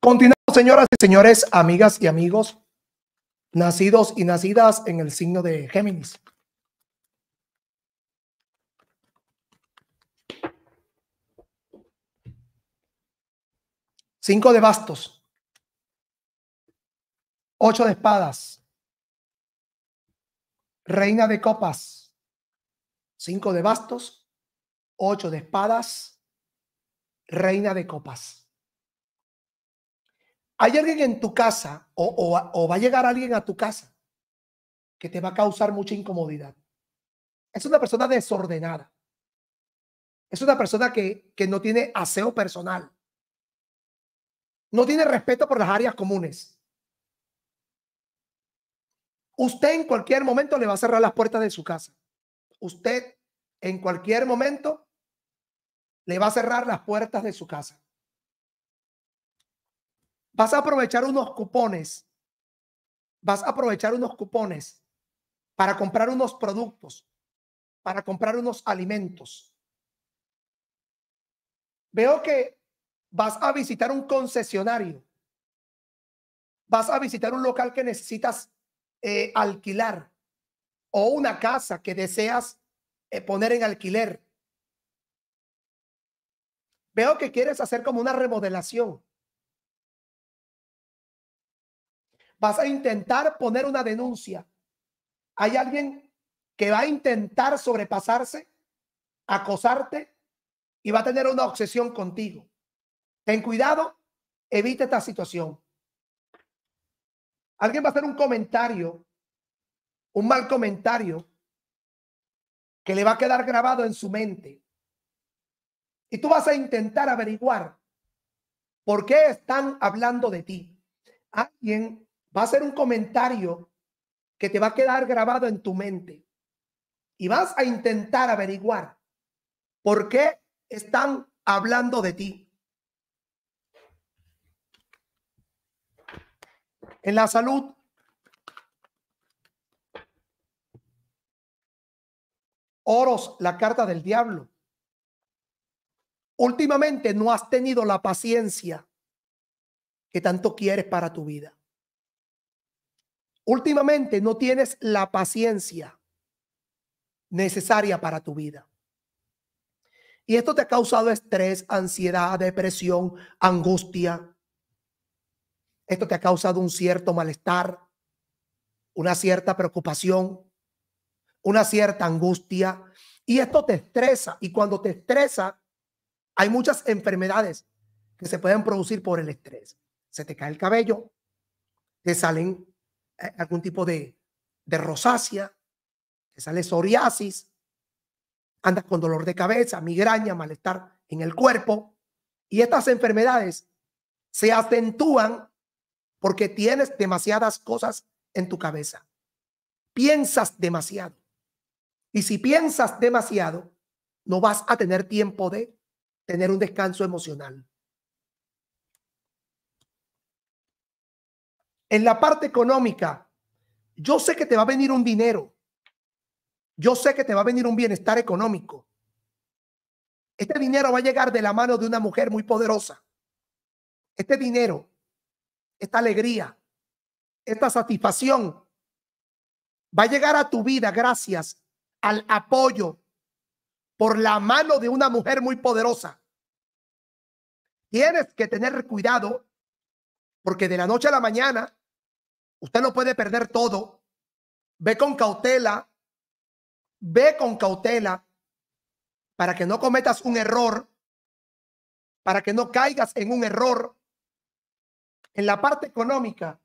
Continuamos, señoras y señores, amigas y amigos, nacidos y nacidas en el signo de Géminis. Cinco de bastos. Ocho de espadas. Reina de copas. Cinco de bastos. Ocho de espadas. Reina de copas. Hay alguien en tu casa o, va a llegar alguien a tu casa que te va a causar mucha incomodidad. Es una persona desordenada. Es una persona que, no tiene aseo personal. No tiene respeto por las áreas comunes. Usted en cualquier momento le va a cerrar las puertas de su casa. Usted en cualquier momento le va a cerrar las puertas de su casa vas a aprovechar unos cupones, vas a aprovechar unos cupones para comprar unos productos, para comprar unos alimentos. Veo que vas a visitar un concesionario, vas a visitar un local que necesitas eh, alquilar o una casa que deseas eh, poner en alquiler. Veo que quieres hacer como una remodelación. vas a intentar poner una denuncia. ¿Hay alguien que va a intentar sobrepasarse, acosarte y va a tener una obsesión contigo? Ten cuidado, evita esta situación. Alguien va a hacer un comentario, un mal comentario, que le va a quedar grabado en su mente. Y tú vas a intentar averiguar por qué están hablando de ti. Alguien va a ser un comentario que te va a quedar grabado en tu mente y vas a intentar averiguar por qué están hablando de ti. En la salud, oros, la carta del diablo. Últimamente no has tenido la paciencia que tanto quieres para tu vida últimamente no tienes la paciencia necesaria para tu vida. Y esto te ha causado estrés, ansiedad, depresión, angustia. Esto te ha causado un cierto malestar, una cierta preocupación, una cierta angustia. Y esto te estresa. Y cuando te estresa, hay muchas enfermedades que se pueden producir por el estrés. Se te cae el cabello, te salen eh, algún tipo de, de rosácea, te sale psoriasis, andas con dolor de cabeza, migraña, malestar en el cuerpo. Y estas enfermedades se acentúan porque tienes demasiadas cosas en tu cabeza. Piensas demasiado. Y si piensas demasiado, no vas a tener tiempo de tener un descanso emocional. en la parte económica, yo sé que te va a venir un dinero. Yo sé que te va a venir un bienestar económico. Este dinero va a llegar de la mano de una mujer muy poderosa. Este dinero, esta alegría, esta satisfacción va a llegar a tu vida gracias al apoyo por la mano de una mujer muy poderosa. Tienes que tener cuidado porque de la noche a la mañana, usted no puede perder todo. Ve con cautela, ve con cautela para que no cometas un error, para que no caigas en un error. En la parte económica,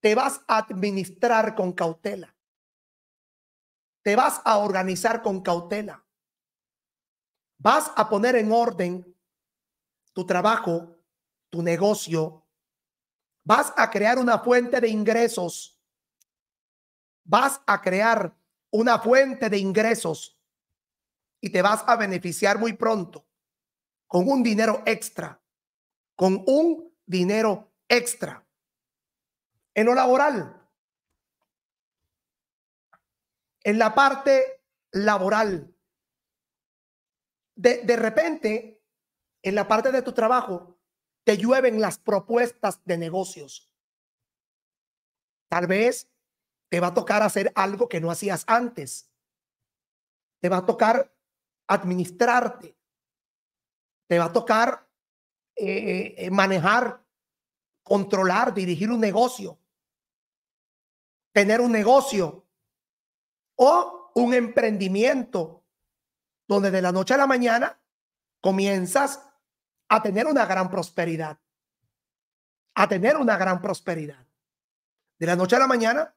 te vas a administrar con cautela. Te vas a organizar con cautela. Vas a poner en orden tu trabajo, tu negocio, Vas a crear una fuente de ingresos. Vas a crear una fuente de ingresos y te vas a beneficiar muy pronto con un dinero extra, con un dinero extra. En lo laboral, en la parte laboral, de, de repente, en la parte de tu trabajo, te llueven las propuestas de negocios. Tal vez te va a tocar hacer algo que no hacías antes. Te va a tocar administrarte. Te va a tocar eh, eh, eh, manejar, controlar, dirigir un negocio. Tener un negocio o un emprendimiento donde de la noche a la mañana comienzas a tener una gran prosperidad. A tener una gran prosperidad. De la noche a la mañana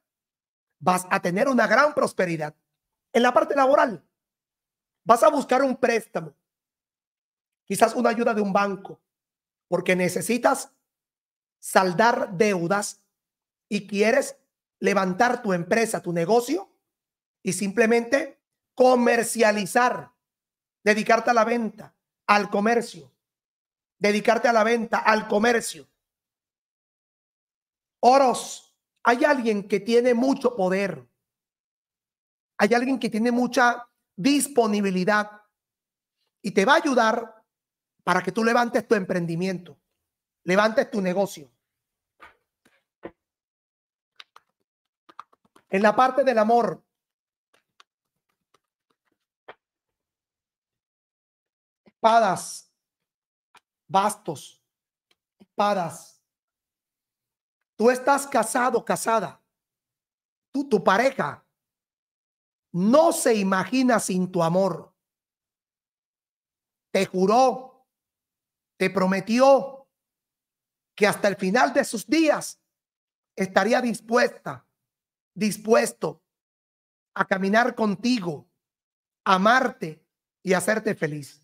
vas a tener una gran prosperidad. En la parte laboral vas a buscar un préstamo, quizás una ayuda de un banco, porque necesitas saldar deudas y quieres levantar tu empresa, tu negocio y simplemente comercializar, dedicarte a la venta, al comercio dedicarte a la venta, al comercio. Oros, hay alguien que tiene mucho poder. Hay alguien que tiene mucha disponibilidad y te va a ayudar para que tú levantes tu emprendimiento, levantes tu negocio. En la parte del amor, espadas, bastos, paras. Tú estás casado, casada. Tú, tu pareja, no se imagina sin tu amor. Te juró, te prometió que hasta el final de sus días estaría dispuesta, dispuesto a caminar contigo, amarte y hacerte feliz.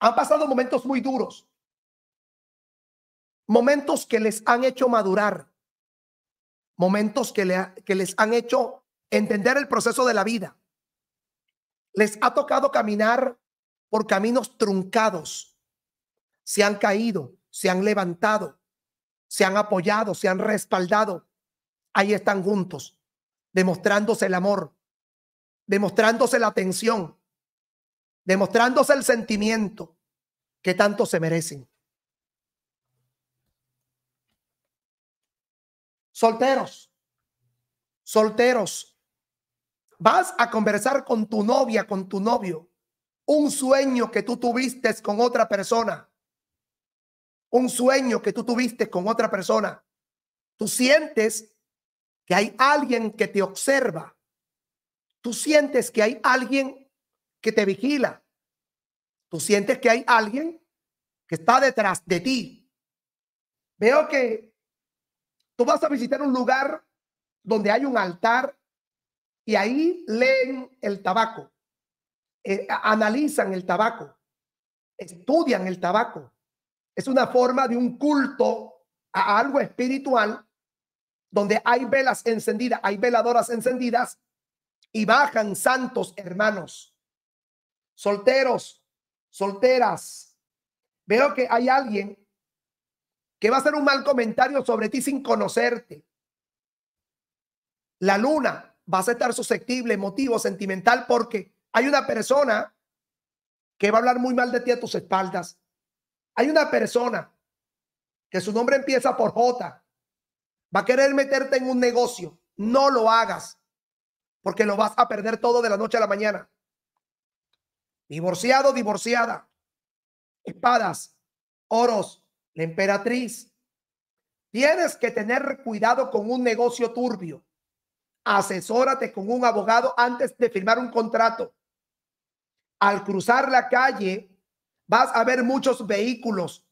Han pasado momentos muy duros momentos que les han hecho madurar, momentos que, que les han hecho entender el proceso de la vida. Les ha tocado caminar por caminos truncados. Se han caído, se han levantado, se han apoyado, se han respaldado. Ahí están juntos, demostrándose el amor, demostrándose la atención, demostrándose el sentimiento que tanto se merecen. solteros, solteros, vas a conversar con tu novia, con tu novio, un sueño que tú tuviste con otra persona, un sueño que tú tuviste con otra persona, tú sientes que hay alguien que te observa, tú sientes que hay alguien que te vigila, tú sientes que hay alguien que está detrás de ti. Veo que Tú vas a visitar un lugar donde hay un altar y ahí leen el tabaco, eh, analizan el tabaco, estudian el tabaco. Es una forma de un culto a algo espiritual donde hay velas encendidas, hay veladoras encendidas y bajan santos hermanos, solteros, solteras. Veo que hay alguien que va a hacer un mal comentario sobre ti sin conocerte. La luna va a estar susceptible, emotivo, sentimental, porque hay una persona que va a hablar muy mal de ti a tus espaldas. Hay una persona que su nombre empieza por J, va a querer meterte en un negocio. No lo hagas, porque lo vas a perder todo de la noche a la mañana. Divorciado, divorciada. Espadas, oros, la emperatriz, tienes que tener cuidado con un negocio turbio. Asesórate con un abogado antes de firmar un contrato. Al cruzar la calle, vas a ver muchos vehículos.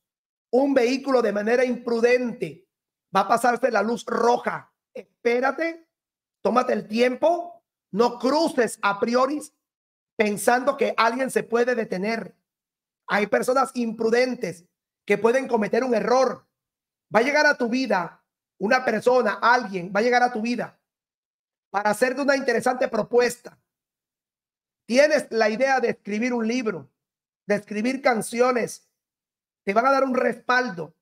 Un vehículo de manera imprudente va a pasarse la luz roja. Espérate, tómate el tiempo, no cruces a priori pensando que alguien se puede detener. Hay personas imprudentes que pueden cometer un error. Va a llegar a tu vida una persona, alguien, va a llegar a tu vida para hacerte una interesante propuesta. Tienes la idea de escribir un libro, de escribir canciones. Te van a dar un respaldo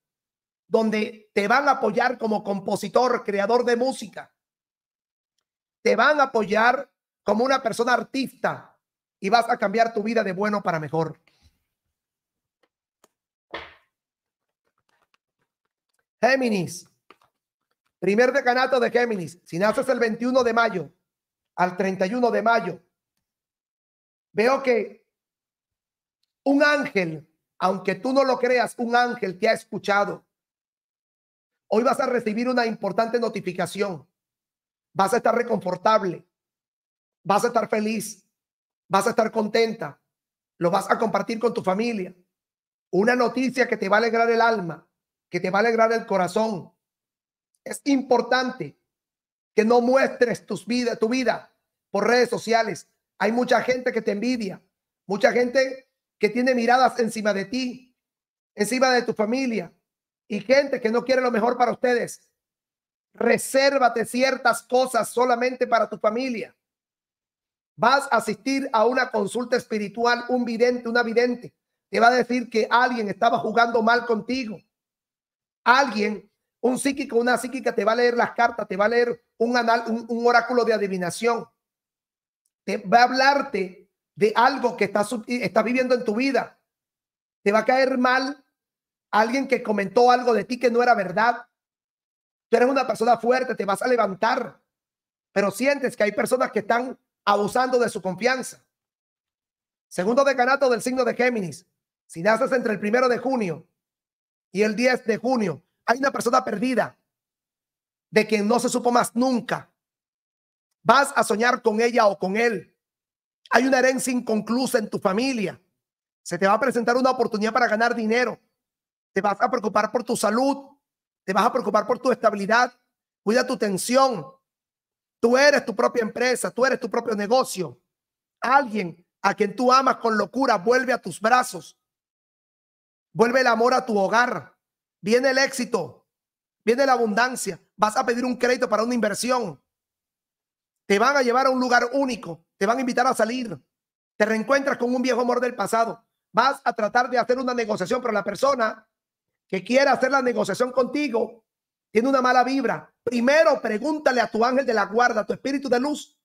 donde te van a apoyar como compositor, creador de música. Te van a apoyar como una persona artista y vas a cambiar tu vida de bueno para mejor. Géminis. Primer decanato de Géminis. Si naces el 21 de mayo al 31 de mayo, veo que un ángel, aunque tú no lo creas, un ángel te ha escuchado. Hoy vas a recibir una importante notificación. Vas a estar reconfortable. Vas a estar feliz. Vas a estar contenta. Lo vas a compartir con tu familia. Una noticia que te va a alegrar el alma que te va a alegrar el corazón. Es importante que no muestres tus vidas, tu vida por redes sociales. Hay mucha gente que te envidia, mucha gente que tiene miradas encima de ti, encima de tu familia y gente que no quiere lo mejor para ustedes. Resérvate ciertas cosas solamente para tu familia. Vas a asistir a una consulta espiritual, un vidente, una vidente. Te va a decir que alguien estaba jugando mal contigo alguien, un psíquico, una psíquica te va a leer las cartas, te va a leer un, un, oráculo de adivinación, te va a hablarte de algo que estás está viviendo en tu vida. Te va a caer mal alguien que comentó algo de ti que no era verdad. Tú eres una persona fuerte, te vas a levantar, pero sientes que hay personas que están abusando de su confianza. Segundo decanato del signo de Géminis. Si naces entre el primero de junio y el 10 de junio. Hay una persona perdida de quien no se supo más nunca. Vas a soñar con ella o con él. Hay una herencia inconclusa en tu familia. Se te va a presentar una oportunidad para ganar dinero. Te vas a preocupar por tu salud. Te vas a preocupar por tu estabilidad. Cuida tu tensión. Tú eres tu propia empresa. Tú eres tu propio negocio. Alguien a quien tú amas con locura vuelve a tus brazos Vuelve el amor a tu hogar. Viene el éxito. Viene la abundancia. Vas a pedir un crédito para una inversión. Te van a llevar a un lugar único. Te van a invitar a salir. Te reencuentras con un viejo amor del pasado. Vas a tratar de hacer una negociación, pero la persona que quiera hacer la negociación contigo tiene una mala vibra. Primero pregúntale a tu ángel de la guarda, a tu espíritu de luz,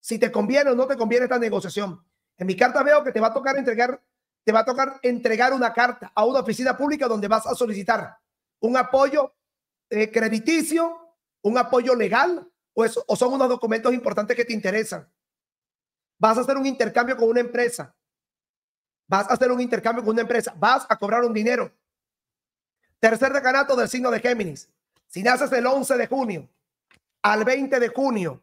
si te conviene o no te conviene esta negociación. En mi carta veo que te va a tocar entregar te va a tocar entregar una carta a una oficina pública donde vas a solicitar un apoyo eh, crediticio, un apoyo legal, o, son unos documentos importantes que te interesan. Vas a hacer un intercambio con una empresa. Vas a hacer un intercambio con una empresa. Vas a cobrar un dinero. Tercer decanato del signo de Géminis. Si naces el 11 de junio al 20 de junio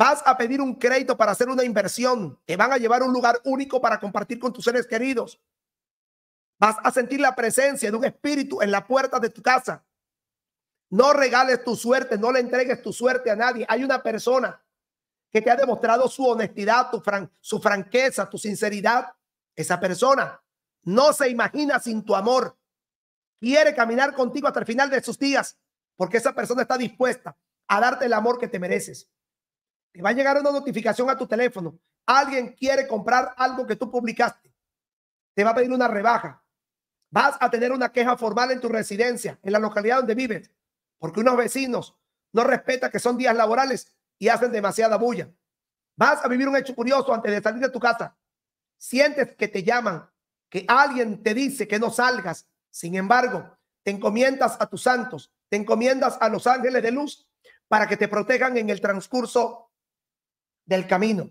Vas a pedir un crédito para hacer una inversión. Te van a llevar a un lugar único para compartir con tus seres queridos. Vas a sentir la presencia de un espíritu en la puerta de tu casa. No regales tu suerte, no le entregues tu suerte a nadie. Hay una persona que te ha demostrado su honestidad, su franqueza, tu sinceridad. Esa persona no se imagina sin tu amor. Quiere caminar contigo hasta el final de sus días porque esa persona está dispuesta a darte el amor que te mereces. Te va a llegar una notificación a tu teléfono. Alguien quiere comprar algo que tú publicaste. Te va a pedir una rebaja. Vas a tener una queja formal en tu residencia, en la localidad donde vives, porque unos vecinos no respetan que son días laborales y hacen demasiada bulla. Vas a vivir un hecho curioso antes de salir de tu casa. Sientes que te llaman, que alguien te dice que no salgas. Sin embargo, te encomiendas a tus santos, te encomiendas a los ángeles de luz para que te protejan en el transcurso del camino.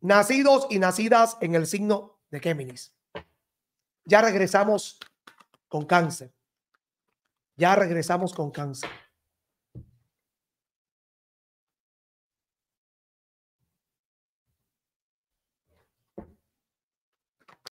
Nacidos y nacidas en el signo de Géminis. Ya regresamos con cáncer. Ya regresamos con cáncer.